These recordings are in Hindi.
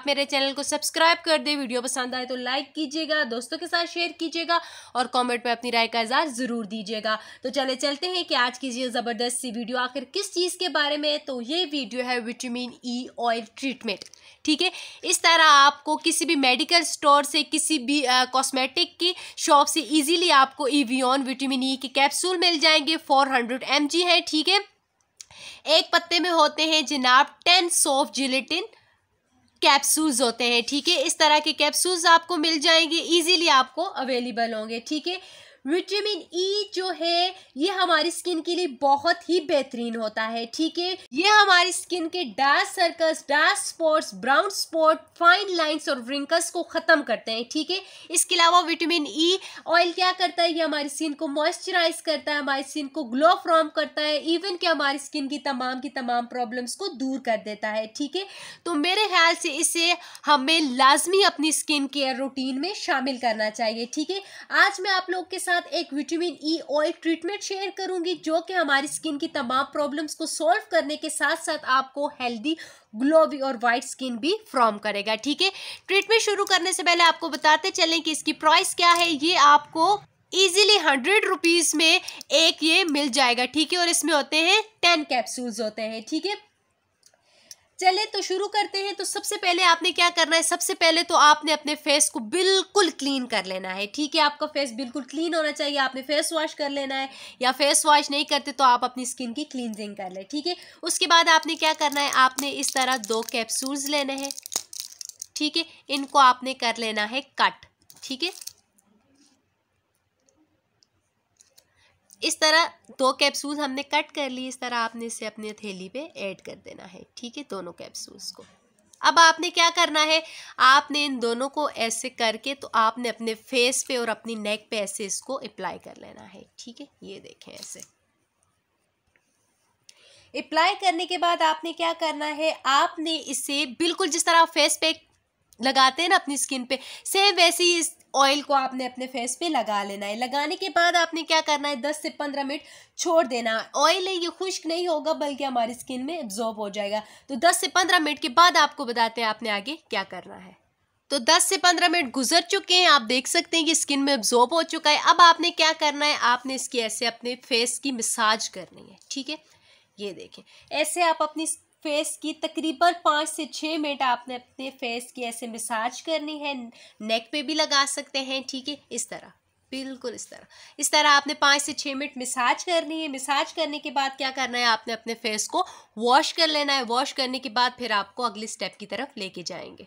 आप मेरे चैनल को सब्सक्राइब कर दें वीडियो पसंद आए तो लाइक कीजिएगा दोस्तों के साथ शेयर कीजिएगा और कमेंट में अपनी राय का इजहार ज़रूर दीजिएगा तो चले चलते हैं कि आज की ये ज़बरदस्त सी वीडियो आखिर किस चीज़ के बारे में तो ये वीडियो है विटामिन ई ऑयल ट्रीटमेंट ठीक है इस तरह आपको किसी भी मेडिकल स्टोर से किसी भी कॉस्मेटिक की शॉप से इजीली आपको ईवियन विटामिन ई के कैप्सूल मिल जाएंगे 400 हंड्रेड है ठीक है एक पत्ते में होते हैं जनाब टेन सॉफ्ट जिलेटिन कैप्सूल्स होते हैं ठीक है इस तरह के कैप्सूल्स आपको मिल जाएंगे इजीली आपको अवेलेबल होंगे ठीक है विटामिन ई e जो है ये हमारी स्किन के लिए बहुत ही बेहतरीन होता है ठीक है ये हमारी स्किन के dark circles dark spots brown spot fine lines और रिंकल्स को खत्म करते हैं ठीक है इसके अलावा विटामिन ई e ऑयल क्या करता है ये हमारी स्किन को मॉइस्चराइज करता है हमारी स्किन को ग्लो फ्रॉम करता है इवन कि हमारी स्किन की तमाम की तमाम प्रॉब्लम्स को दूर कर देता है ठीक है तो मेरे ख्याल से इसे हमें लाजमी अपनी स्किन केयर रूटीन में शामिल करना चाहिए ठीक है आज मैं आप लोग के साथ साथ एक vitamin E oil treatment share करूंगी जो कि हमारी स्किन की तमाम प्रॉब्लम्स को सॉल्व करने के साथ साथ आपको हेल्दी ग्लोवी और वाइट स्किन भी फ्रॉम करेगा ठीक है ट्रीटमेंट शुरू करने से पहले आपको बताते चलें कि इसकी प्राइस क्या है ये आपको इजीली हंड्रेड रुपीज़ में एक ये मिल जाएगा ठीक है और इसमें होते हैं टेन कैप्सूल्स होते हैं ठीक है चले तो शुरू करते हैं तो सबसे पहले आपने क्या करना है सबसे पहले तो आपने अपने फेस को बिल्कुल क्लीन कर लेना है ठीक है आपका फेस बिल्कुल क्लीन होना चाहिए आपने फेस वॉश कर लेना है या फेस वॉश नहीं करते तो आप अपनी स्किन की क्लींजिंग कर लें ठीक है उसके बाद आपने क्या करना है आपने इस तरह दो कैप्सूल्स लेने हैं ठीक है इनको आपने कर लेना है कट ठीक है इस तरह दो कैप्सूल हमने कट कर लिए इस तरह आपने इसे अपने थैली पे ऐड कर देना है ठीक है दोनों कैप्सूल्स को अब आपने क्या करना है आपने इन दोनों को ऐसे करके तो आपने अपने फेस पे और अपनी नेक पे ऐसे इसको अप्लाई कर लेना है ठीक है ये देखें ऐसे अप्लाई करने के बाद आपने क्या करना है आपने इसे बिल्कुल जिस तरह फेस पे लगाते हैं ना अपनी स्किन पे सेम वैसे ही इस ऑयल को आपने अपने फेस पे लगा लेना है लगाने के बाद आपने क्या करना है दस से पंद्रह मिनट छोड़ देना ऑयल है ये खुश्क नहीं होगा बल्कि हमारी स्किन में एब्जॉर्ब हो जाएगा तो दस से पंद्रह मिनट के बाद आपको बताते हैं आपने आगे क्या करना है तो 10 से 15 मिनट गुजर चुके हैं आप देख सकते हैं कि स्किन में अब्जॉर्ब हो चुका है अब आपने क्या करना है आपने इसकी ऐसे अपने फेस की मिसाज करनी है ठीक है ये देखें ऐसे आप अपनी फेस की तकरीबन पाँच से छः मिनट आपने अपने फेस की ऐसे मिसाज करनी है नेक पे भी लगा सकते हैं ठीक है इस तरह बिल्कुल इस तरह इस तरह आपने पाँच से छः मिनट मिसाज करनी है मिसाज करने के बाद क्या करना है आपने अपने फेस को वॉश कर लेना है वॉश करने के बाद फिर आपको अगले स्टेप की तरफ लेके जाएंगे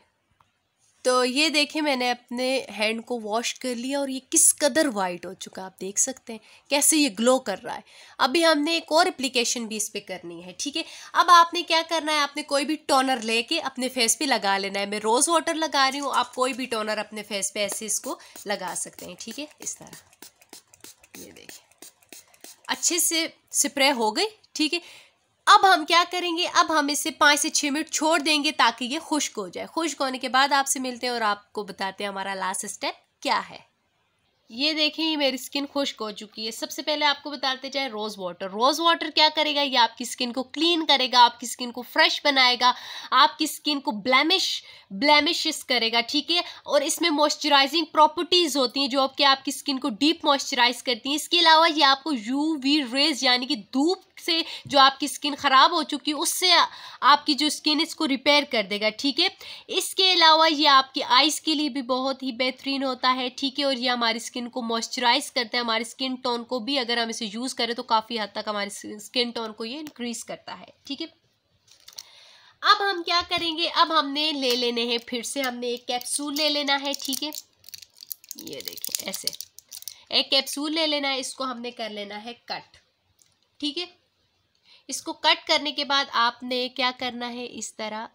तो ये देखें मैंने अपने हैंड को वॉश कर लिया और ये किस कदर वाइट हो चुका आप देख सकते हैं कैसे ये ग्लो कर रहा है अभी हमने एक और एप्लीकेशन भी इस पर करनी है ठीक है अब आपने क्या करना है आपने कोई भी टोनर लेके अपने फेस पे लगा लेना है मैं रोज़ वाटर लगा रही हूँ आप कोई भी टोनर अपने फेस पर ऐसे इसको लगा सकते हैं ठीक है इस तरह ये देखिए अच्छे से स्प्रे हो गई ठीक है अब हम क्या करेंगे अब हम इसे पाँच से छः मिनट छोड़ देंगे ताकि ये खुश्क हो जाए खुश्क होने के बाद आपसे मिलते हैं और आपको बताते हैं हमारा लास्ट स्टेप क्या है ये देखें ये मेरी स्किन खुश्क हो चुकी है सबसे पहले आपको बताते जाए रोज़ वाटर रोज़ वाटर क्या करेगा ये आपकी स्किन को क्लीन करेगा आपकी स्किन को फ्रेश बनाएगा आपकी स्किन को ब्लैमिश ब्लैमिश करेगा ठीक है और इसमें मॉइस्चराइजिंग प्रॉपर्टीज़ होती हैं जो आपके आपकी स्किन को डीप मॉइस्चराइज करती हैं इसके अलावा ये आपको यू वी रेज यानी कि धूप से जो आपकी स्किन ख़राब हो चुकी है उससे आपकी जो स्किन इसको रिपेयर कर देगा ठीक है इसके अलावा ये आपकी आइज़ के लिए भी बहुत ही बेहतरीन होता है ठीक है और ये हमारी स्किन को मॉइस्चराइज़ करता है हमारी स्किन टोन को भी अगर हम इसे यूज़ करें तो काफ़ी हद तक हमारी स्किन टोन को ये इंक्रीज़ करता है ठीक है अब हम क्या करेंगे अब हमने ले लेने हैं फिर से हमने एक कैप्सूल ले लेना है ठीक है ये देखें ऐसे एक कैप्सूल ले लेना है इसको हमने कर लेना है कट ठीक है इसको कट करने के बाद आपने क्या करना है इस तरह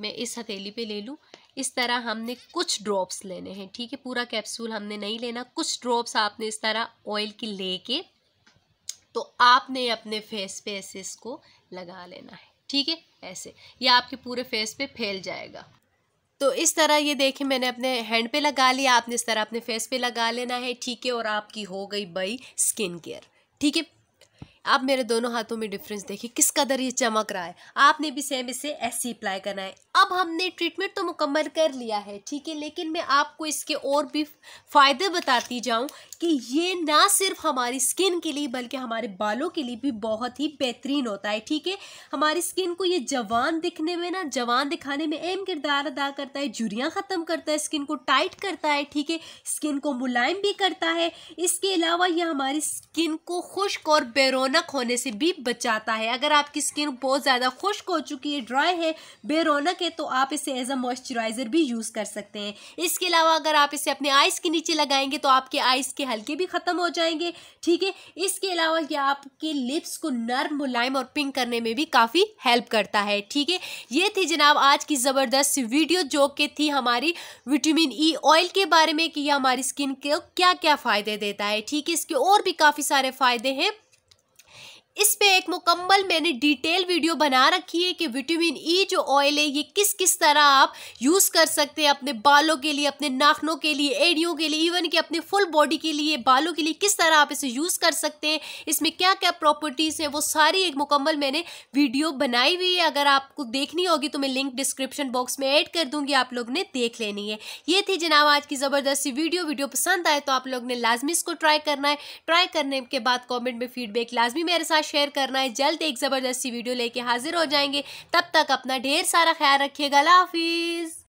मैं इस हथेली पे ले लूँ इस तरह हमने कुछ ड्रॉप्स लेने हैं ठीक है पूरा कैप्सूल हमने नहीं लेना कुछ ड्रॉप्स आपने इस तरह ऑयल की लेके तो आपने अपने फेस पे ऐसे इसको लगा लेना है ठीक है ऐसे ये आपके पूरे फेस पे फैल जाएगा तो इस तरह ये देखें मैंने अपने हैंड पे लगा लिया आपने इस तरह अपने फेस पे लगा लेना है ठीक है और आपकी हो गई बाई स्किन केयर ठीक है आप मेरे दोनों हाथों में डिफरेंस देखिए किस कदर ये चमक रहा है आपने भी सेम इसे ऐसे ही अप्लाई करना है अब हमने ट्रीटमेंट तो मुकम्मल कर लिया है ठीक है लेकिन मैं आपको इसके और भी फ़ायदे बताती जाऊँ कि ये ना सिर्फ हमारी स्किन के लिए बल्कि हमारे बालों के लिए भी बहुत ही बेहतरीन होता है ठीक है हमारी स्किन को ये जवान दिखने में ना जवान दिखाने में अहम किरदार अदा करता है झुरियाँ ख़त्म करता है स्किन को टाइट करता है ठीक है स्किन को मुलायम भी करता है इसके अलावा ये हमारी स्किन को खुश्क और बेरोन रौनक होने से भी बचाता है अगर आपकी स्किन बहुत ज़्यादा खुश्क हो चुकी है ड्राई है बेरोनक है तो आप इसे एज अ मॉइस्चराइज़र भी यूज़ कर सकते हैं इसके अलावा अगर आप इसे अपने आइस के नीचे लगाएंगे तो आपके आइस के हल्के भी ख़त्म हो जाएंगे ठीक है इसके अलावा ये आपके लिप्स को नर्म मुलायम और पिंक करने में भी काफ़ी हेल्प करता है ठीक है ये थी जनाब आज की ज़बरदस्त वीडियो जो कि थी हमारी विटामिन ई ऑयल के बारे में कि यह हमारी स्किन को क्या क्या फ़ायदे देता है ठीक है इसके और भी काफ़ी सारे फ़ायदे हैं एक मुकम्मल मैंने डिटेल वीडियो बना रखी है कि विटामिन ई e जो ऑयल है ये किस किस तरह आप यूज़ कर सकते हैं अपने बालों के लिए अपने नाखनों के लिए एड़ियों के लिए इवन कि अपने फुल बॉडी के लिए बालों के लिए किस तरह आप इसे यूज़ कर सकते हैं इसमें क्या क्या प्रॉपर्टीज़ हैं वो सारी एक मुकम्मल मैंने वीडियो बनाई हुई है अगर आपको देखनी होगी तो मैं लिंक डिस्क्रिप्शन बॉक्स में ऐड कर दूंगी आप लोग ने देख लेनी है ये थी जनाब आज की ज़बरदस्ती वीडियो वीडियो पसंद आए तो आप लोग ने लाजमी इसको ट्राई करना है ट्राई करने के बाद कॉमेंट में फीडबैक लाजमी मेरे साथ शेयर करना करना है जल्द एक ज़बरदस्ती वीडियो लेके हाजिर हो जाएंगे तब तक अपना ढेर सारा ख्याल रखिएगा हाफिज़